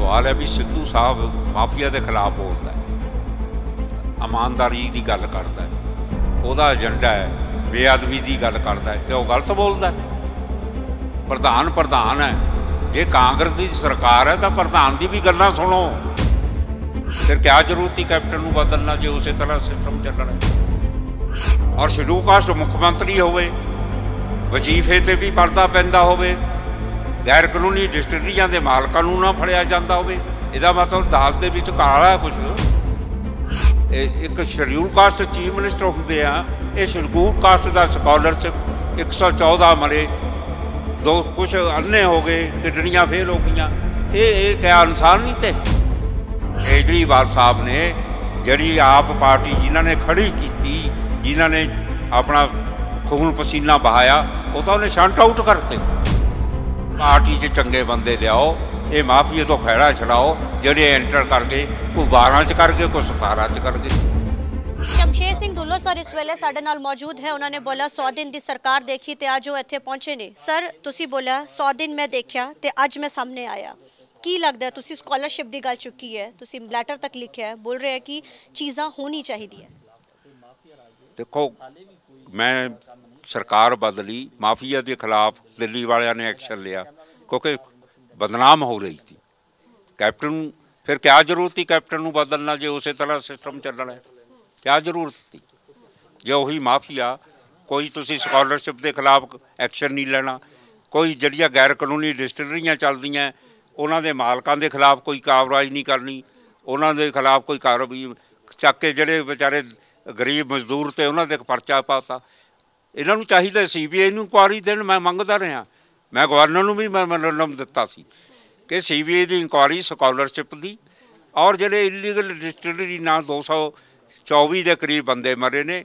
ਸਵਾਲ ਹੈ ਵੀ ਸਿੱਧੂ ਸਾਹਿਬ ਮਾਫੀਆ ਦੇ ਖਿਲਾਫ ਬੋਲਦਾ ਹੈ ਇਮਾਨਦਾਰੀ ਦੀ ਗੱਲ ਕਰਦਾ ਹੈ ਉਹਦਾ ਏਜੰਡਾ ਹੈ ਬੇਅਦਬੀ ਦੀ ਗੱਲ ਕਰਦਾ ਹੈ ਤੇ ਉਹ ਗਲਤ ਬੋਲਦਾ ਹੈ ਪ੍ਰਧਾਨ ਪ੍ਰਧਾਨ ਹੈ ਜੇ ਕਾਂਗਰਸ ਦੀ ਸਰਕਾਰ ਹੈ ਤਾਂ ਪ੍ਰਧਾਨ ਦੀ ਵੀ ਗੱਲਾਂ ਸੁਣੋ ਫਿਰ ਕਿਆ ਜ਼ਰੂਰਤ ਹੀ ਕੈਪਟਨ ਨੂੰ ਬਦਲਣਾ ਜੇ ਉਸੇ ਤਰ੍ਹਾਂ ਸਿਸਟਮ ਚੱਲਣਾ ਹੈ ਔਰ ਸ਼ਡਿਊਲ ਕਾਸਟ ਮੁੱਖ ਮੰਤਰੀ ਹੋਵੇ ਵਜੀਫੇ ਤੇ ਵੀ ਪਰਦਾ ਪੈਂਦਾ ਹੋਵੇ ਗੈਰ ਕਾਨੂੰਨੀ ਡਿਸਟਿਲਰੀਆਂ ਦੇ ਮਾਲਕਾਂ ਨੂੰ ਨਾ ਫੜਿਆ ਜਾਂਦਾ ਹੋਵੇ ਇਹਦਾ ਮਤਲਬ ਦਾਸ ਦੇ ਵਿੱਚ ਕਾਲਾ ਕੁਝ ਇੱਕ ਸ਼ਡਿਊਲ ਕਾਸਟ ਚੀਫ ਮਿਨਿਸਟਰ ਹੁੰਦੇ ਆ ਇਹ ਸ਼ਡਿਊਲ ਕਾਸਟ ਦਾ ਸਕਾਲਰਸ਼ਿਪ 114 ਮਰੇ ਦੋ ਕੁਝ ਅੰਨੇ ਹੋ ਗਏ ਕਿਡਨੀਆਂ ਫੇਲ ਹੋ ਗਈਆਂ ਇਹ ਇਹ ਕਿਆ ਇਨਸਾਨ ਨਹੀਂ ਤੇ ਕੇਜਰੀਵਾਲ ਸਾਹਿਬ ਨੇ ਜਿਹੜੀ ਆਪ ਪਾਰਟੀ ਜਿਨ੍ਹਾਂ ਨੇ ਖੜੀ ਕੀਤੀ ਜਿਨ੍ਹਾਂ ਨੇ ਆਪਣਾ ਖੂਨ ਪਸੀਨਾ ਬਹਾਇਆ ਉਹ ਤਾਂ ਉਹਨੇ ਸ਼ੰਟ ਆਊਟ ਕਰਤੇ ਪਾਰਟੀ 'ਚ ਚੰਗੇ ਬੰਦੇ ਲਿਆਓ ਇਹ ਮਾਫੀਆ ਤੋਂ ਖੈੜਾ ਛਡਾਓ ਜਿਹੜੇ ਐਂਟਰ ਕਰਕੇ ਕੋ 12 'ਚ ਕਰਕੇ ਕੋ 17 'ਚ ਕਰਕੇ ਸ਼ਮਸ਼ੇਰ ਸਿੰਘ ਦੁੱਲੋ ਸਰ ਇਸ ਵੇਲੇ ਸਾਡੇ ਨਾਲ ਮੌਜੂਦ ਹੈ ਉਹਨਾਂ ਨੇ ਬੋਲਿਆ 100 ਦਿਨ ਦੀ ਸਰਕਾਰ ਦੇਖੀ ਤੇ ਅੱਜ ਉਹ ਇੱਥੇ ਪਹੁੰਚੇ ਨੇ ਸਰ ਤੁਸੀਂ ਬੋਲਿਆ 100 ਦਿਨ ਮੈਂ ਦੇਖਿਆ ਤੇ ਅੱਜ ਮੈਂ ਸਾਹਮਣੇ ਆਇਆ ਕੀ ਲੱਗਦਾ ਤੁਸੀਂ ਸਕਾਲਰਸ਼ਿਪ ਦੀ ਗੱਲ ਚੁੱਕੀ ਹੈ ਤੁਸੀਂ ਬਲੈਟਰ ਤੱਕ ਲਿਖਿਆ ਹੈ ਬੋਲ ਰਹੇ ਕਿ ਚੀਜ਼ਾਂ ਹੋਣੀ ਚਾਹੀਦੀਆਂ ਦੇਖੋ ਮੈਂ ਸਰਕਾਰ ਬਦਲੀ ਮਾਫੀਆ ਦੇ ਖਿਲਾਫ ਦਿੱਲੀ ਵਾਲਿਆਂ ਨੇ ਐਕਸ਼ਨ ਲਿਆ क्योंकि बदनाम ਹੋ ਰਹੀ ਸੀ ਕੈਪਟਨ ਫਿਰ ਕਿਆ ਜ਼ਰੂਰਤ ਸੀ ਕੈਪਟਨ ਨੂੰ ਬਦਲਣਾ ਜੇ ਉਸੇ ਤਰ੍ਹਾਂ ਸਿਸਟਮ ਚੱਲਣਾ ਹੈ ਕਿਆ ਜ਼ਰੂਰਤ ਸੀ ਜੇ ਉਹੀ ਮਾਫੀਆ ਕੋਈ ਤੁਸੀਂ ਸਕਾਲਰਸ਼ਿਪ ਦੇ ਖਿਲਾਫ ਐਕਸ਼ਨ ਨਹੀਂ ਲੈਣਾ ਕੋਈ ਜਿਹੜੀਆਂ ਗੈਰ ਕਾਨੂੰਨੀ ਡਿਸਟਿਲਰੀਆਂ ਚੱਲਦੀਆਂ ਉਹਨਾਂ ਦੇ ਮਾਲਕਾਂ ਦੇ ਖਿਲਾਫ ਕੋਈ ਕਾਰਵਾਈ ਨਹੀਂ ਕਰਨੀ ਉਹਨਾਂ ਦੇ ਖਿਲਾਫ ਕੋਈ ਕਾਰਵਾਈ ਚੱਕ ਕੇ ਜਿਹੜੇ ਵਿਚਾਰੇ ਗਰੀਬ ਮਜ਼ਦੂਰ ਤੇ ਉਹਨਾਂ ਦੇ ਪਰਚਾ ਪਾਸਾ ਇਹਨਾਂ ਨੂੰ ਚਾਹੀਦਾ ਸੀਬੀਆਈ ਨੂੰ ਇਨਕੁਆਰੀ ਦੇਣ ਮੈਂ ਮੰਗਦਾ ਰਿਹਾ ਮੈਂ ਗਵਰਨਰ ਨੂੰ ਵੀ ਮੈਮੋਰੰਡਮ ਦਿੱਤਾ ਸੀ ਕਿ ਸੀਬੀਆਈ ਦੀ ਇਨਕੁਆਰੀ ਸਕਾਲਰਸ਼ਿਪ ਦੀ ਔਰ ਜਿਹੜੇ ਇਲੀਗਲ ਡਿਸਟਿਲਰੀ ਨਾਲ 224 ਦੇ ਕਰੀਬ ਬੰਦੇ ਮਰੇ ਨੇ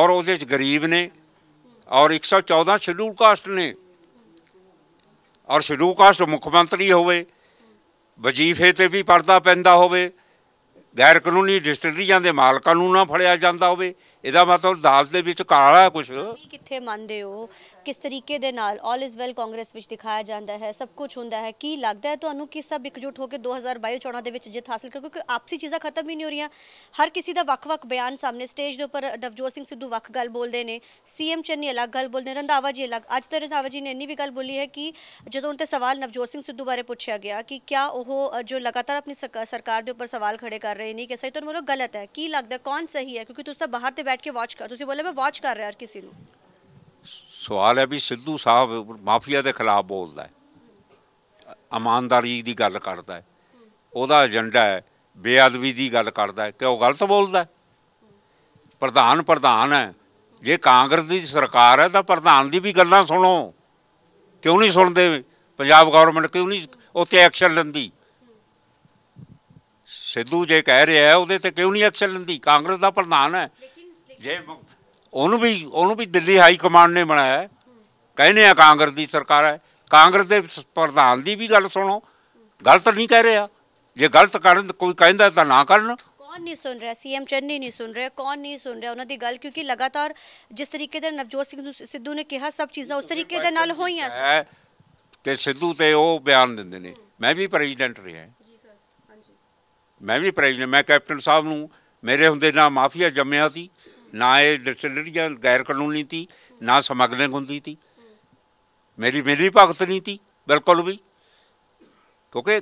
ਔਰ ਉਹਦੇ ਵਿੱਚ ਗਰੀਬ ਨੇ ਔਰ 114 ਸ਼ਡਿਊਲ ਕਾਸਟ ਨੇ ਔਰ ਸ਼ਡਿਊਲ ਕਾਸਟ ਮੁੱਖ ਮੰਤਰੀ ਹੋਵੇ ਵਜੀਫੇ ਤੇ ਵੀ ਪਰਦਾ ਪੈਂਦਾ ਹੋਵੇ ਗੈਰ ਕਾਨੂੰਨੀ ਡਿਸਟਿਲਰੀਆਂ ਦੇ ਮਾਲਕਾਂ ਨੂੰ ਨਾ ਫੜਿਆ ਜਾਂਦਾ ਹੋਵੇ ਇਹਦਾ ਮਤਲਬ ਦਾਸ ਦੇ ਵਿੱਚ ਕਾਲਾ ਹੈ ਕੁਝ ਕਿੱਥੇ ਮੰਨਦੇ ਹੋ ਕਿਸ ਤਰੀਕੇ ਦੇ ਨਾਲ 올 ਇਜ਼ ਵੈਲ ਕਾਂਗਰਸ ਵਿੱਚ ਦਿਖਾਇਆ ਜਾਂਦਾ ਹੈ ਸਭ ਕੁਝ ਹੁੰਦਾ ਹੈ ਕੀ ਲੱਗਦਾ ਹੈ ਤੁਹਾਨੂੰ ਕਿ ਸਭ ਇਕਜੁੱਟ ਹੋ ਕੇ 2022 ਚੋਣਾਂ ਦੇ ਵਿੱਚ ਜਿੱਤ ਹਾਸਲ ਕਰੋ ਕਿਉਂਕਿ ਆਪਸੀ ਚੀਜ਼ਾਂ ਖਤਮ ਹੀ ਨਹੀਂ ਹੋ ਰਹੀਆਂ ਹਰ ਕਿਸੇ ਦਾ ਵੱਖ-ਵੱਖ ਬਿਆਨ ਸਾਹਮਣੇ ਸਟੇਜ ਦੇ ਉੱਪਰ ਨਵਜੋਤ ਸਿੰਘ ਸਿੱਧੂ ਵੱਖ ਗੱਲ ਬੋਲਦੇ ਨੇ ਸੀਐਮ ਚੰਨੀ ਅਲੱਗ ਗੱਲ ਬੋਲਦੇ ਰੰਧਾਵਾ ਜੀ ਅਲੱਗ ਅੱਜ ਤਾਂ ਰੰਧਾਵਾ ਜੀ ਨੇ ਇੰਨੀ ਵੀ ਗੱਲ ਬੋਲੀ ਹੈ ਕਿ ਜਦੋਂ ਉਨ੍ਹਾਂ ਤੇ ਸਵਾਲ ਨਵਜੋਤ ਸਿੰਘ ਸਿੱਧੂ ਬਾਰੇ ਪੁੱਛਿਆ ਗਿਆ ਕਿ ਕਿਆ ਉਹ ਜੋ ਲਗਾਤਾਰ ਆਪਣੀ ਸਰਕਾਰ ਦੇ ਉੱਪਰ ਸਵਾਲ ਖੜੇ ਕਰ ਰਹੇ ਨੇ ਕਿ ਸਹੀ ਤੁਹਾਨੂੰ ਗਲਤ ਹੈ ਕੀ ਲੱਗਦਾ ਕੌਣ ਸਹੀ ਹੈ ਕਿਉਂਕਿ ਤੁਸੀਂ ਤਾਂ ਬਾਹਰ ਤੇ ਬੈਠ ਕੇ ਵਾਚ ਕਰ ਤੁਸੀਂ ਬੋਲੇ ਮੈਂ ਵਾਚ ਕਰ ਰਿਹਾ ਹਰ ਕਿਸੇ ਨੂੰ ਸਵਾਲ ਹੈ ਵੀ ਸਿੱਧੂ ਸਾਹਿਬ ਮਾਫੀਆ ਦੇ ਖਿਲਾਫ ਬੋਲਦਾ ਹੈ ਇਮਾਨਦਾਰੀ ਦੀ ਗੱਲ ਕਰਦਾ ਹੈ ਉਹਦਾ ਏਜੰਡਾ ਹੈ ਬੇਅਦਬੀ ਦੀ ਗੱਲ ਕਰਦਾ ਹੈ ਕਿ ਉਹ ਗਲਤ ਬੋਲਦਾ ਪ੍ਰਧਾਨ ਪ੍ਰਧਾਨ ਹੈ ਜੇ ਕਾਂਗਰਸ ਦੀ ਸਰਕਾਰ ਹੈ ਤਾਂ ਪ੍ਰਧਾਨ ਦੀ ਵੀ ਗੱਲਾਂ ਸੁਣੋ ਕਿਉਂ ਨਹੀਂ ਸੁਣਦੇ ਪੰਜਾਬ ਗਵਰਨਮੈਂਟ ਕਿਉਂ ਨਹੀਂ ਉੱਤੇ ਐਕਸ਼ਨ ਲੈਂਦੀ ਸਿੱਧੂ ਜੇ ਕਹਿ ਰਿਹਾ ਉਹਦੇ ਤੇ ਕਿਉਂ ਨਹੀਂ ਐਕਸ਼ਨ ਲੈਂਦੀ ਕਾਂਗਰਸ ਦਾ ਪ੍ਰਧਾਨ ਹੈ ਜੇ ਉਹਨੂੰ ਵੀ ਉਹਨੂੰ ਵੀ ਦਿੱਲੀ ਹਾਈ ਕਮਾਂਡ ਨੇ ਬਣਾਇਆ ਕਹਿੰਦੇ ਆ ਕਾਂਗਰਸ ਦੀ ਸਰਕਾਰ ਹੈ ਕਾਂਗਰਸ ਦੇ ਪ੍ਰਧਾਨ ਦੀ ਵੀ ਗੱਲ ਸੁਣੋ ਗਲਤ ਨਹੀਂ ਕਹਿ ਰਿਹਾ ਜੇ ਗਲਤ ਕਰਨ ਕੋਈ ਕਹਿੰਦਾ ਤਾਂ ਨਾ ਕਰਨ ਕੌਣ ਨਹੀਂ ਸੁਣ ਰਿਹਾ ਸੀਐਮ ਚੰਨੀ ਨਹੀਂ ਸੁਣ ਰਿਹਾ ਕੌਣ ਨਹੀਂ ਸੁਣ ਰਿਹਾ ਉਹਨਾਂ ਦੀ ਗੱਲ ਕਿਉਂਕਿ ਲਗਾਤਾਰ ਜਿਸ ਤਰੀਕੇ ਦੇ ਨਵਜੋਤ ਸਿੰਘ ਸਿੱਧੂ ਨੇ ਕਿਹਾ ਸਭ ਚੀਜ਼ਾਂ ਉਸ ਤਰੀਕੇ ਦੇ ਨਾਲ ਹੋਈਆਂ ਕਿ ਸਿੱਧੂ ਤੇ ਉਹ ਬਿਆਨ ਦਿੰਦੇ ਨੇ ਮੈਂ ਵੀ ਪ੍ਰੈਜ਼ੀਡੈਂਟ ਰਿਹਾ ਜੀ ਸਰ ਹਾਂਜੀ ਮੈਂ ਵੀ ਪ੍ਰੈਜ਼ੀਡੈਂਟ ਮੈਂ ਕੈਪਟਨ ਸਾਹਿਬ ਨੂੰ ਮੇਰੇ ਹੁੰਦੇ ਨਾਲ ਮਾਫੀਆ ਜੰਮਿਆ ਸੀ ਨਾ ਇਹ ਡਿਸਟਿਲਰੀਆਂ ਗੈਰ ਕਾਨੂੰਨੀ ਸੀ ਨਾ ਸਮਗਲਿੰਗ ਹੁੰਦੀ ਸੀ ਮੇਰੀ ਮੇਰੀ ਭਗਤ ਨਹੀਂ ਸੀ ਬਿਲਕੁਲ ਵੀ ਕਿਉਂਕਿ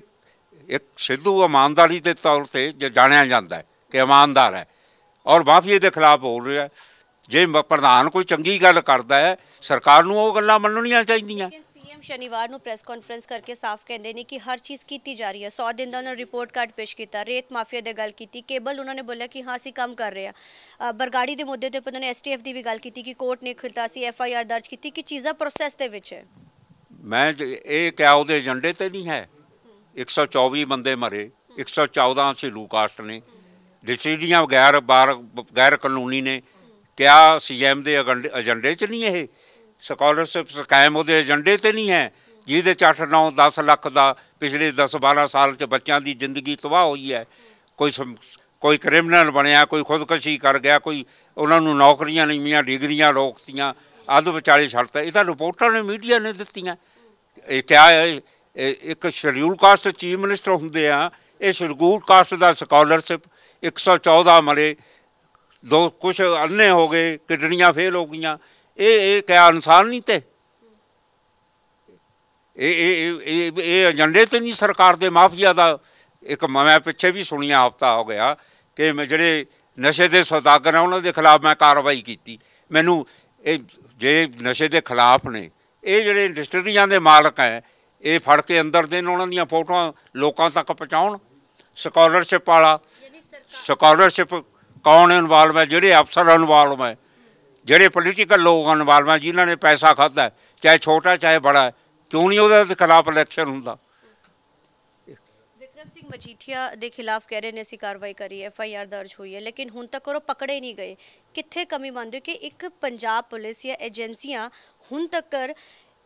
ਇੱਕ ਸਿੱਧੂ ਇਮਾਨਦਾਰੀ ਦੇ ਤੌਰ ਤੇ ਜੇ ਜਾਣਿਆ ਜਾਂਦਾ ਹੈ ਕਿ ਇਮਾਨਦਾਰ ਹੈ ਔਰ ਮਾਫੀਏ ਦੇ ਖਿਲਾਫ ਹੋ ਰਿਹਾ ਜੇ ਪ੍ਰਧਾਨ ਕੋਈ ਚੰਗੀ ਗੱਲ ਕਰਦਾ ਹੈ ਸਰਕਾਰ ਨੂੰ ਉਹ ਗੱਲਾਂ ਮੰਨਣੀਆਂ ਚਾਹੀਦੀਆਂ ਐਮ ਸ਼ਨੀਵਾਰ ਨੂੰ ਪ੍ਰੈਸ ਕਾਨਫਰੰਸ ਕਰਕੇ ਸਾਫ਼ ਕਹਿੰਦੇ ਨੇ ਕਿ ਹਰ ਚੀਜ਼ ਕੀਤੀ ਜਾ ਰਹੀ ਹੈ 100 ਦਿਨ ਦਾ ਉਹਨਾਂ ਰਿਪੋਰਟ ਕਾਰਡ ਪੇਸ਼ ਕੀਤਾ ਰੇਤ ਮਾਫੀਆ ਦੇ ਗੱਲ ਕੀਤੀ ਕੇਬਲ ਉਹਨਾਂ ਨੇ ਬੋਲਿਆ ਕਿ ਹਾਂ ਅਸੀਂ ਕੰਮ ਕਰ ਰਹੇ ਆ ਬਰਗਾੜੀ ਦੇ ਮੁੱਦੇ ਤੇ ਉਹਨਾਂ ਨੇ ਐਸਟੀਐਫ ਦੀ ਵੀ ਗੱਲ ਕੀਤੀ ਕਿ ਕੋਰਟ ਨੇ ਸੀ ਐਫ ਆਈ ਆਰ ਦਰਜ ਕੀਤੀ ਕਿ ਚੀਜ਼ਾਂ ਪ੍ਰੋਸੈਸ ਦੇ ਵਿੱਚ ਹੈ ਮੈਂ ਇਹ ਕਿਹਾ ਉਹਦੇ ਏਜੰਡੇ ਤੇ ਨਹੀਂ ਹੈ 124 ਬੰਦੇ ਮਰੇ 114 ਸੀ ਲੂਕਾਸਟ ਨੇ ਡਿਸੀਜੀਆਂ ਗੈਰ ਬਾਰ ਗੈਰ ਕਾਨੂੰਨੀ ਨੇ ਕਿਆ ਸੀਐਮ ਦੇ ਏਜੰਡੇ 'ਚ ਨਹੀਂ ਇਹ ਸਕਾਲਰਸ਼ਿਪਸ ਕਾਇਮ ਉਹਦੇ ਏਜੰਡੇ ਤੇ ਨਹੀਂ ਹੈ ਜਿਹਦੇ ਚ ਨੌ 10 ਲੱਖ ਦਾ ਪਿਛਲੇ 10 12 ਸਾਲ ਚ ਬੱਚਿਆਂ ਦੀ ਜ਼ਿੰਦਗੀ ਤਬਾਹ ਹੋਈ ਹੈ ਕੋਈ ਕੋਈ ਕ੍ਰਿਮੀਨਲ ਬਣਿਆ ਕੋਈ ਖੁਦਕਸ਼ੀ ਕਰ ਗਿਆ ਕੋਈ ਉਹਨਾਂ ਨੂੰ ਨੌਕਰੀਆਂ ਨਹੀਂ ਮੀਆਂ ਡਿਗਰੀਆਂ ਰੋਕਤੀਆਂ ਆਦੋ ਵਿਚਾਲੇ ਛੱਡਤਾ ਇਹ ਤਾਂ ਰਿਪੋਰਟਾਂ ਨੇ ਮੀਡੀਆ ਨੇ ਦਿੱਤੀਆਂ ਇਹ ਕਿਹਾ ਇੱਕ ਸ਼ਡਿਊਲ ਕਾਸਟ ਚੀਫ ਮਿਨਿਸਟਰ ਹੁੰਦੇ ਆ ਇਹ ਸ਼ਡਿਊਲ ਕਾਸਟ ਦਾ ਸਕਾਲਰਸ਼ਿਪ 114 ਮਰੇ ਦੋ ਕੁਝ ਅੰਨੇ ਹੋ ਗਏ ਕਿਡਨੀਆਂ ਫੇਲ ਹੋ ਗਈਆਂ ਇਹ ਇਹ ਕਿਆ ਇਨਸਾਨ ਨਹੀਂ ਤੇ ਇਹ ਇਹ ਇਹ ਏਜੰਡੇ ਤੇ ਨਹੀਂ ਸਰਕਾਰ ਦੇ ਮਾਫੀਆ ਦਾ ਇੱਕ ਮੈਂ ਪਿੱਛੇ ਵੀ ਸੁਣਿਆ ਹਫਤਾ ਹੋ ਗਿਆ ਕਿ ਜਿਹੜੇ ਨਸ਼ੇ ਦੇ ਸੌਦਾਗਰ ਆ ਉਹਨਾਂ ਦੇ ਖਿਲਾਫ ਮੈਂ ਕਾਰਵਾਈ ਕੀਤੀ ਮੈਨੂੰ ਇਹ ਜੇ ਨਸ਼ੇ ਦੇ ਖਿਲਾਫ ਨੇ ਇਹ ਜਿਹੜੇ ਇੰਡਸਟਰੀਆਂ ਦੇ ਮਾਲਕ ਐ ਇਹ ਫੜ ਕੇ ਅੰਦਰ ਦੇ ਉਹਨਾਂ ਦੀਆਂ ਫੋਟੋਆਂ ਲੋਕਾਂ ਤੱਕ ਪਹੁੰਚਾਉਣ ਸਕਾਲਰਸ਼ਿਪ ਵਾਲਾ ਸਕਾਲਰਸ਼ਿਪ ਕੌਣ ਇਨਵਾਲਵ ਹੈ ਜਿਹੜੇ ਅਫਸਰ ਇਨਵਾਲਵ ਹੈ ਜਿਹੜੇ ਪੋਲੀਟੀਕਲ ਲੋਕ ਵਾਲਵਾ ਜਿਨ੍ਹਾਂ ਨੇ ਪੈਸਾ ਖਾਦਾ ਚਾਹੇ ਛੋਟਾ ਚਾਹੇ ਬੜਾ ਕਿਉਂ ਨਹੀਂ ਉਹਦੇ ਖਿਲਾਫ ਇਲੈਕਸ਼ਨ ਹੁੰਦਾ ਵਿਕਰਮ ਸਿੰਘ ਮਜੀਠੀਆ ਦੇ ਖਿਲਾਫ ਕਹਿ ਰਹੇ ਨੇ ਅਸੀਂ ਕਾਰਵਾਈ ਕਰੀ ਐਫ ਆਈ ਆਰ ਦਰਜ ਹੋਈ ਹੈ ਲੇਕਿਨ ਹੁਣ ਤੱਕ ਉਹ ਪਕੜੇ ਨਹੀਂ ਗਏ ਕਿੱਥੇ ਕਮੀ ਮੰਨਦੇ ਕਿ ਇੱਕ ਪੰਜਾਬ ਪੁਲਿਸ ਜਾਂ ਏਜੰਸੀਆਂ ਹੁਣ ਤੱਕ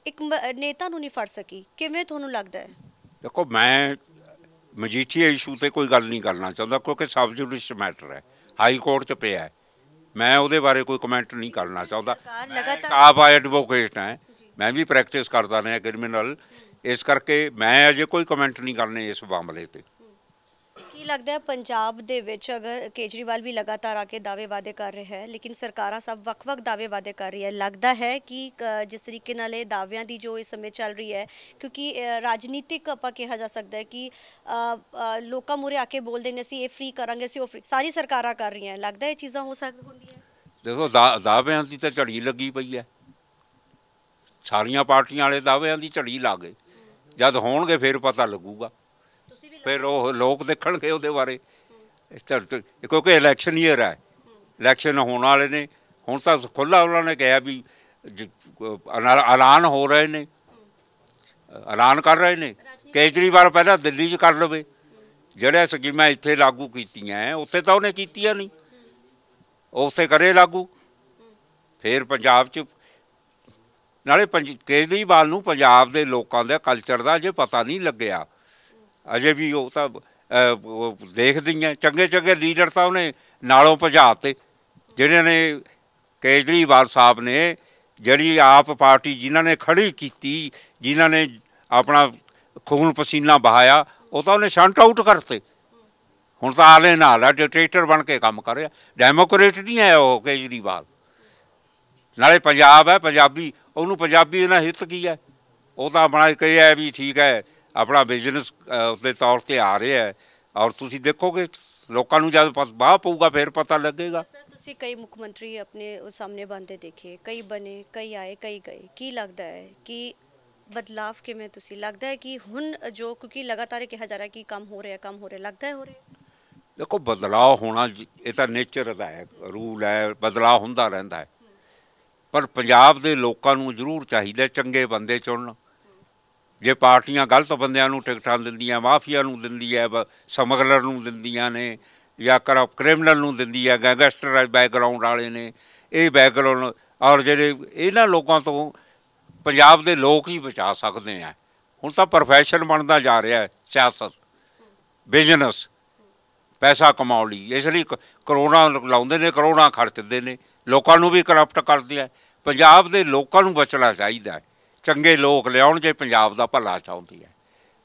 ਇੱਕ ਨੇਤਾ ਨੂੰ ਨਹੀਂ ਫੜ ਸਕੀ ਕਿਵੇਂ ਤੁਹਾਨੂੰ ਲੱਗਦਾ ਹੈ ਦੇਖੋ ਮੈਂ ਮਜੀਠੀਆ ਇਸ਼ੂ ਤੇ ਕੋਈ ਗੱਲ ਨਹੀਂ ਕਰਨਾ ਚਾਹੁੰਦਾ ਕਿਉਂਕਿ ਸਬਜੁਡਿਸ਼ ਮੈਟਰ ਹੈ ਹਾਈ ਕੋਰਟ 'ਚ ਪਿਆ ਹੈ ਮੈਂ ਉਹਦੇ ਬਾਰੇ ਕੋਈ ਕਮੈਂਟ ਨਹੀਂ ਕਰਨਾ ਚਾਹੁੰਦਾ ਆਪ ਆ ਐਡਵੋਕੇਟ ਹੈ ਮੈਂ ਵੀ ਪ੍ਰੈਕਟਿਸ ਕਰਦਾ ਰਿਹਾ ਕ੍ਰਿਮੀਨਲ ਇਸ ਕਰਕੇ ਮੈਂ ਅਜੇ ਕੋਈ ਕਮੈਂਟ ਨਹੀਂ ਕਰਨੇ ਇਸ ਮਾਮਲੇ ਤੇ ਕੀ ਲੱਗਦਾ ਹੈ ਪੰਜਾਬ ਦੇ ਵਿੱਚ ਅਗਰ ਕੇਜਰੀਵਾਲ ਵੀ ਲਗਾਤਾਰ ਆ ਕੇ ਦਾਅਵੇ ਵਾਦੇ ਕਰ ਰਿਹਾ ਹੈ ਲੇਕਿਨ ਸਰਕਾਰਾਂ ਸਭ ਵੱਖ-ਵੱਖ ਦਾਅਵੇ ਵਾਦੇ ਕਰ ਰਹੀ ਹੈ ਲੱਗਦਾ ਹੈ ਕਿ ਜਿਸ ਤਰੀਕੇ ਨਾਲ ਇਹ ਦਾਅਵਿਆਂ ਦੀ ਜੋ ਇਸ ਸਮੇਂ ਚੱਲ ਰਹੀ ਹੈ ਕਿਉਂਕਿ ਰਾਜਨੀਤਿਕ ਆਪਾਂ ਕਿਹਾ ਜਾ ਸਕਦਾ ਹੈ ਕਿ ਲੋਕਾਂ ਮੂਰੇ ਆ ਕੇ ਬੋਲਦੇ ਨੇ ਅਸੀਂ ਇਹ ਫ੍ਰੀ ਕਰਾਂਗੇ ਅਸੀਂ ਉਹ ਫ੍ਰੀ ਸਾਰੀ ਸਰਕਾਰਾਂ ਕਰ ਰਹੀਆਂ ਲੱਗਦਾ ਇਹ ਚੀਜ਼ਾਂ ਹੋ ਸਕਦੀਆਂ ਹੁੰਦੀਆਂ ਦੇਖੋ ਦਾਅਵਿਆਂ ਦੀ ਤਾਂ ਝੜੀ ਲੱਗੀ ਪਈ ਹੈ ਸਾਰੀਆਂ ਪਾਰਟੀਆਂ ਵਾਲੇ ਦਾਅਵਿਆਂ ਦੀ ਝੜੀ ਲਾ ਗਏ ਜਦ ਹੋਣਗੇ ਫਿਰ ਪਤਾ ਲੱਗੂਗਾ ਫਿਰ ਉਹ ਲੋਕ ਦੇਖਣਗੇ ਉਹਦੇ ਬਾਰੇ ਇਸ ਤਰ੍ਹਾਂ ਕਿਉਂਕਿ ਇਲੈਕਸ਼ਨ ਈਅਰ ਹੈ ਇਲੈਕਸ਼ਨ ਹੋਣ ਵਾਲੇ ਨੇ ਹੁਣ ਤਾਂ ਖੁੱਲਾ ਉਹਨਾਂ ਨੇ ਕਿਹਾ ਵੀ ਐਲਾਨ ਹੋ ਰਹੇ ਨੇ ਐਲਾਨ ਕਰ ਰਹੇ ਨੇ ਕੇਜਰੀਵਾਲ ਪਹਿਲਾਂ ਦਿੱਲੀ 'ਚ ਕਰ ਲਵੇ ਜਿਹੜੇ ਸਕੀਮਾਂ ਇੱਥੇ ਲਾਗੂ ਕੀਤੀਆਂ ਉੱਥੇ ਤਾਂ ਉਹਨੇ ਕੀਤੀਆਂ ਨਹੀਂ ਉਸੇ ਕਰੇ ਲਾਗੂ ਫਿਰ ਪੰਜਾਬ 'ਚ ਨਾਲੇ ਕੇਜਰੀਵਾਲ ਨੂੰ ਪੰਜਾਬ ਦੇ ਲੋਕਾਂ ਦਾ ਕਲਚਰ ਦਾ ਜੇ ਪਤਾ ਨਹੀਂ ਲੱਗਿਆ ਅਜੇ ਵੀ ਉਹ ਤਾਂ ਦੇਖਦੀਆਂ ਚੰਗੇ ਚੰਗੇ ਲੀਡਰ ਤਾਂ ਉਹਨੇ ਨਾਲੋਂ ਭਜਾਤੇ ਜਿਹੜੇ ਨੇ ਕੇਜਰੀਵਾਲ ਸਾਹਿਬ ਨੇ ਜਿਹੜੀ ਆਪ ਪਾਰਟੀ ਜਿਨ੍ਹਾਂ ਨੇ ਖੜੀ ਕੀਤੀ ਜਿਨ੍ਹਾਂ ਨੇ ਆਪਣਾ ਖੂਨ ਪਸੀਨਾ ਬਹਾਇਆ ਉਹ ਤਾਂ ਉਹਨੇ ਸ਼ੰਟ ਆਊਟ ਕਰਤੇ ਹੁਣ ਤਾਂ ਆਲੇ ਨਾਲ ਆ ਡਿਕਟੇਟਰ ਬਣ ਕੇ ਕੰਮ ਕਰ ਰਿਹਾ ਡੈਮੋਕ੍ਰੇਟ ਨਹੀਂ ਹੈ ਉਹ ਕੇਜਰੀਵਾਲ ਨਾਲੇ ਪੰਜਾਬ ਹੈ ਪੰਜਾਬੀ ਉਹਨੂੰ ਪੰਜਾਬੀ ਦਾ ਹਿੱਤ ਕੀ ਹੈ ਉਹ ਤਾਂ ਆਪਣਾ ਕਹੇ ਵੀ ਠੀਕ ਹੈ ਆਪਣਾ ਬਿਜ਼ਨਸ ਦੇ ਤੌਰ ਤੇ ਆ ਰਿਹਾ ਹੈ ਔਰ ਤੁਸੀਂ ਦੇਖੋਗੇ ਲੋਕਾਂ ਨੂੰ ਜਦ ਬਾਹ ਪਊਗਾ ਫਿਰ ਪਤਾ ਲੱਗੇਗਾ ਤੁਸੀਂ ਕਈ ਮੁੱਖ ਮੰਤਰੀ ਆਪਣੇ ਸਾਹਮਣੇ ਬੰਦੇ ਦੇਖੇ ਕਈ ਬਣੇ ਕਈ ਆਏ ਕਈ ਗਏ ਕੀ ਲੱਗਦਾ ਹੈ ਕਿ ਬਦਲਾਵ ਕਿਵੇਂ ਤੁਸੀਂ ਲੱਗਦਾ ਹੈ ਕਿ ਹੁਣ ਜੋ ਕਿਉਂਕਿ ਲਗਾਤਾਰ ਕਿਹਾ ਜਾ ਰਿਹਾ ਕਿ ਕੰਮ ਹੋ ਰਿਹਾ ਕੰਮ ਹੋ ਰਿਹਾ ਲੱਗਦਾ ਹੈ ਹੋ ਰਿਹਾ ਦੇਖੋ ਬਦਲਾਅ ਹੋਣਾ ਇਹ ਤਾਂ ਨੇਚਰ ਦਾ ਹੈ ਰੂਲ ਹੈ ਬਦਲਾਅ ਹੁੰਦਾ ਰਹਿੰਦਾ ਹੈ ਪਰ ਪੰਜਾਬ ਦੇ ਲੋਕਾਂ ਨੂੰ ਜ਼ਰੂਰ ਚਾਹੀਦਾ ਚੰਗੇ ਬੰਦੇ ਚੁਣਨ ਜੇ ਪਾਰਟੀਆਂ ਗਲਤ ਬੰਦਿਆਂ ਨੂੰ ਟਿਕਟਾਂ ਦਿੰਦੀਆਂ ਮਾਫੀਆ ਨੂੰ ਦਿੰਦੀ ਹੈ ਸਮਗਲਰ ਨੂੰ ਦਿੰਦੀਆਂ ਨੇ ਜਾਂ ਕਰਪ ਕ੍ਰਿਮੀਨਲ ਨੂੰ ਦਿੰਦੀ ਹੈ ਗੈਂਗਸਟਰ ਬੈਕਗ੍ਰਾਉਂਡ ਵਾਲੇ ਨੇ ਇਹ ਬੈਕਗ੍ਰਾਉਂਡ ਔਰ ਜਿਹੜੇ ਇਹਨਾਂ ਲੋਕਾਂ ਤੋਂ ਪੰਜਾਬ ਦੇ ਲੋਕ ਹੀ ਬਚਾ ਸਕਦੇ ਆ ਹੁਣ ਤਾਂ ਪ੍ਰੋਫੈਸ਼ਨ ਬਣਦਾ ਜਾ ਰਿਹਾ ਹੈ ਸਿਆਸਤ ਬਿਜ਼ਨਸ ਪੈਸਾ ਕਮਾਉਣ ਲਈ ਇਸ ਲਈ ਕਰੋੜਾਂ ਲਾਉਂਦੇ ਨੇ ਕਰੋੜਾਂ ਖਰਚਦੇ ਨੇ ਲੋਕਾਂ ਨੂੰ ਵੀ ਕਰਪਟ ਕਰਦੇ ਆ ਪੰਜਾਬ ਦੇ ਲੋਕਾਂ ਨੂੰ ਬਚਣਾ ਚਾਹੀਦਾ ਹੈ ਚੰਗੇ ਲੋਕ ਲਿਆਉਣ ਜੇ ਪੰਜਾਬ ਦਾ ਭਲਾ ਚਾਹੁੰਦੀ ਹੈ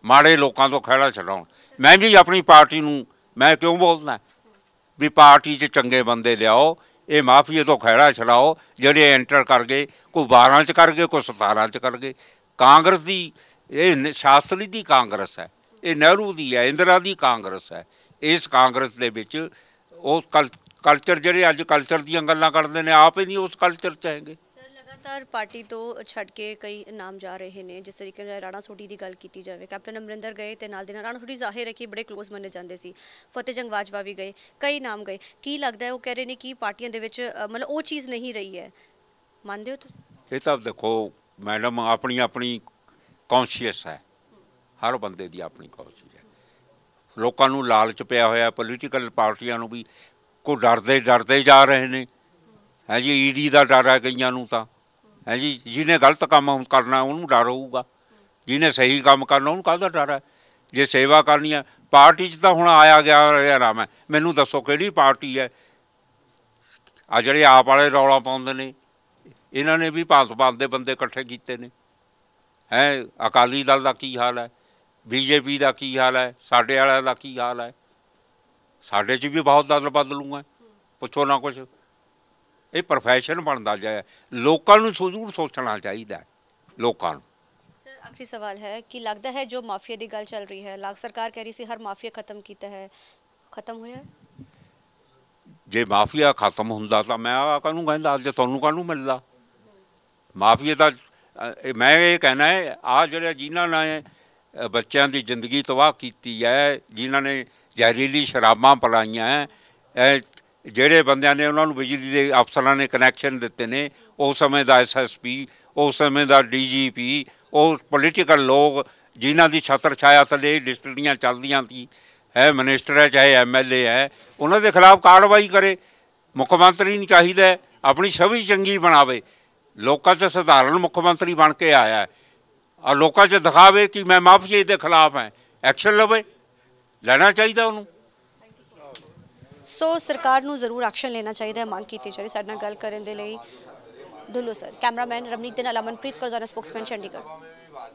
ਮਾੜੇ ਲੋਕਾਂ ਤੋਂ ਖਹਿੜਾ ਛਡਾਉਣ ਮੈਂ ਵੀ ਆਪਣੀ ਪਾਰਟੀ ਨੂੰ ਮੈਂ ਕਿਉਂ ਬੋਲਦਾ ਵੀ ਪਾਰਟੀ 'ਚ ਚੰਗੇ ਬੰਦੇ ਲਿਆਓ ਇਹ ਮਾਫੀਏ ਤੋਂ ਖਹਿੜਾ ਛਡਾਓ ਜਿਹੜੇ ਐਂਟਰ ਕਰ ਗਏ ਕੋਈ 12 'ਚ ਕਰ ਗਏ ਕੋਈ 17 'ਚ ਕਰ ਗਏ ਕਾਂਗਰਸ ਦੀ ਇਹ ਸ਼ਾਸਤਰੀ ਦੀ ਕਾਂਗਰਸ ਹੈ ਇਹ ਨਹਿਰੂ ਦੀ ਹੈ ਇੰਦਰਾ ਦੀ ਕਾਂਗਰਸ ਹੈ ਇਸ ਕਾਂਗਰਸ ਦੇ ਵਿੱਚ ਉਹ ਕਲਚਰ ਜਿਹੜੇ ਅੱਜ ਕਲਚਰ ਦੀਆਂ ਗੱਲਾਂ ਕਰਦੇ ਨੇ ਆਪ ਹੀ ਨਹੀਂ ਉਸ ਕਲਚਰ ਚ ਹੈਗੇ ਲਗਾਤਾਰ ਪਾਰਟੀ ਤੋਂ ਛੱਡ ਕੇ ਕਈ ਨਾਮ ਜਾ ਰਹੇ ਨੇ ਜਿਸ ਤਰੀਕੇ ਨਾਲ ਰਾਣਾ ਸੋਢੀ ਦੀ ਗੱਲ ਕੀਤੀ ਜਾਵੇ ਕੈਪਟਨ ਅਮਰਿੰਦਰ ਗਏ ਤੇ ਨਾਲ ਦੇ ਨਾਲ ਰਾਣਾ ਸੋਢੀ ਜ਼ਾਹਿਰ ਹੈ ਕਿ ਬੜੇ ਕਲੋਜ਼ ਮੰਨੇ ਜਾਂਦੇ ਸੀ ਫਤਿਹ ਜੰਗ ਵਾਜਵਾ ਵੀ ਗਏ ਕਈ ਨਾਮ ਗਏ ਕੀ ਲੱਗਦਾ ਹੈ ਉਹ ਕਹਿ ਰਹੇ ਨੇ ਕਿ ਪਾਰਟੀਆਂ ਦੇ ਵਿੱਚ ਮਤਲਬ ਉਹ ਚੀਜ਼ ਨਹੀਂ ਰਹੀ ਹੈ ਮੰਨਦੇ ਹੋ ਤੁਸੀਂ ਇਹ ਤਾਂ ਦੇਖੋ ਮੈਡਮ ਆਪਣੀ ਆਪਣੀ ਕੌਂਸ਼ੀਅਸ ਹੈ ਹਰ ਬੰਦੇ ਦੀ ਆਪਣੀ ਕੌਂਸ਼ੀਅਸ ਹੈ ਲੋਕਾਂ ਨੂੰ ਲਾਲਚ ਪਿਆ ਹੋਇਆ ਪੋਲੀਟੀਕਲ ਪਾਰਟੀਆਂ ਨੂੰ ਵੀ ਕੋ ਡਰਦੇ ਡਰਦੇ ਜਾ ਰਹੇ ਨੇ ਹੈ ਜੀ ਈਡੀ e ਦਾ ਡਰ ਹੈ ਕਈਆਂ ਨੂੰ ਤਾਂ ਹੈ ਜੀ ਜਿਹਨੇ ਗਲਤ ਕੰਮ ਕਰਨਾ ਉਹਨੂੰ ਡਰ ਹੋਊਗਾ ਜਿਹਨੇ ਸਹੀ ਕੰਮ ਕਰਨਾ ਉਹਨੂੰ ਕਾਹਦਾ ਡਰ ਹੈ ਜੇ ਸੇਵਾ ਕਰਨੀ ਹੈ ਪਾਰਟੀ 'ਚ ਤਾਂ ਹੁਣ ਆਇਆ ਗਿਆ ਰਾਮ ਹੈ ਮੈਨੂੰ ਦੱਸੋ ਕਿਹੜੀ ਪਾਰਟੀ ਹੈ ਆ ਜਿਹੜੇ ਆਪ ਵਾਲੇ ਰੌਲਾ ਪਾਉਂਦੇ ਨੇ ਇਹਨਾਂ ਨੇ ਵੀ ਭਾਜਪਾ ਦੇ ਬੰਦੇ ਇਕੱਠੇ ਕੀਤੇ ਨੇ ਹੈ ਅਕਾਲੀ ਦਲ ਦਾ ਕੀ ਹਾਲ ਹੈ ਬੀਜੇਪੀ ਦਾ ਕੀ ਹਾਲ ਹੈ ਸਾਡੇ ਵਾਲਿਆਂ ਦਾ ਕੀ ਹਾਲ ਹੈ ਸਾਡੇ 'ਚ ਵੀ ਬਹੁਤ ਦਲ ਬਦਲੂਗਾ ਪੁੱਛੋ ਨਾ ਕੁਝ ਇਹ ਪ੍ਰੋਫੈਸ਼ਨ ਬਣਦਾ ਜਾਏ ਲੋਕਾਂ ਨੂੰ ਸੋਚੂਰ ਸੋਚਣਾ ਚਾਹੀਦਾ ਲੋਕਾਂ ਨੂੰ ਸਰ ਆਖਰੀ ਸਵਾਲ ਹੈ ਕਿ ਲੱਗਦਾ ਹੈ ਜੋ ਮਾਫੀਆ ਦੀ ਗੱਲ ਚੱਲ ਰਹੀ ਹੈ ਲਾਗ ਸਰਕਾਰ ਕਹਿ ਰਹੀ ਸੀ ਹਰ ਮਾਫੀਆ ਖਤਮ ਕੀਤਾ ਹੈ ਖਤਮ ਹੋਇਆ ਜੇ ਮਾਫੀਆ ਖਤਮ ਹੁੰਦਾ ਤਾਂ ਮੈਂ ਆ ਕਾਹਨੂੰ ਕਹਿੰਦਾ ਅੱਜ ਤੁਹਾਨੂੰ ਕਾਹਨੂੰ ਮਿਲਦਾ ਮਾਫੀਆ ਤਾਂ ਮੈਂ ਇਹ ਕਹਿਣਾ ਹੈ ਆ ਜਿਹੜੇ ਜਿਨ੍ਹਾਂ ਨੇ ਬੱਚਿਆਂ ਦੀ ਜ਼ਿੰਦਗੀ ਤਬਾਹ ਕੀਤੀ ਹੈ ਜਿਨ੍ਹਾਂ ਨੇ ਜ਼ਹਿਰੀਲੀ ਸ਼ਰਾਬਾਂ ਪਲਾਈਆਂ ਐ ਜਿਹੜੇ ਬੰਦਿਆਂ ਨੇ ਉਹਨਾਂ ਨੂੰ ਬਿਜਲੀ ਦੇ ਅਫਸਰਾਂ ਨੇ ਕਨੈਕਸ਼ਨ ਦਿੱਤੇ ਨੇ ਉਸ ਸਮੇਂ ਦਾ ਐਸਐਸਪੀ ਉਸ ਸਮੇਂ ਦਾ ਡੀਜੀਪੀ ਉਹ ਪੋਲੀਟੀਕਲ ਲੋਕ ਜਿਨ੍ਹਾਂ ਦੀ ਛਤਰ ਛਾਇਆ ਸਲੇ ਡਿਸਟ੍ਰਿਕਟੀਆਂ ਚੱਲਦੀਆਂ ਸੀ ਹੈ ਮਿਨਿਸਟਰ ਹੈ ਚਾਹੇ ਐਮਐਲਏ ਹੈ ਉਹਨਾਂ ਦੇ ਖਿਲਾਫ ਕਾਰਵਾਈ ਕਰੇ ਮੁੱਖ ਮੰਤਰੀ ਨੂੰ ਚਾਹੀਦਾ ਆਪਣੀ ਛਵੀ ਚੰਗੀ ਬਣਾਵੇ ਲੋਕਾਂ 'ਚ ਸਧਾਰਨ ਮੁੱਖ ਮੰਤਰੀ ਬਣ ਕੇ ਆਇਆ ਹੈ ਔਰ ਲੋਕਾਂ 'ਚ ਦਿਖਾਵੇ ਕਿ ਮੈਂ ਮਾਫੀ ਦੇ ਖਿਲਾਫ ਹਾਂ ਐਕਸ਼ਨ ਲਵੇ ਲੈਣਾ ਚਾਹੀਦਾ ਉਹਨੂੰ ਸੋ ਸਰਕਾਰ ਨੂੰ ਜ਼ਰੂਰ ਐਕਸ਼ਨ ਲੈਣਾ ਚਾਹੀਦਾ ਹੈ ਮੰਗ ਕੀਤੀ ਜਾ ਰਹੀ ਸਾਡੇ ਨਾਲ ਗੱਲ ਕਰਨ ਦੇ ਲਈ ਦੁੱਲੋ ਸਰ ਕੈਮਰਾਮੈਨ ਰਮਨੀਤ ਦੇ ਨਾਲ ਅਮਨਪ੍ਰੀਤ ਕਰਜ਼ਾਨਾ ਸਪੋਕਸਮੈਨ ਚੰਡੀਗੜ੍ਹ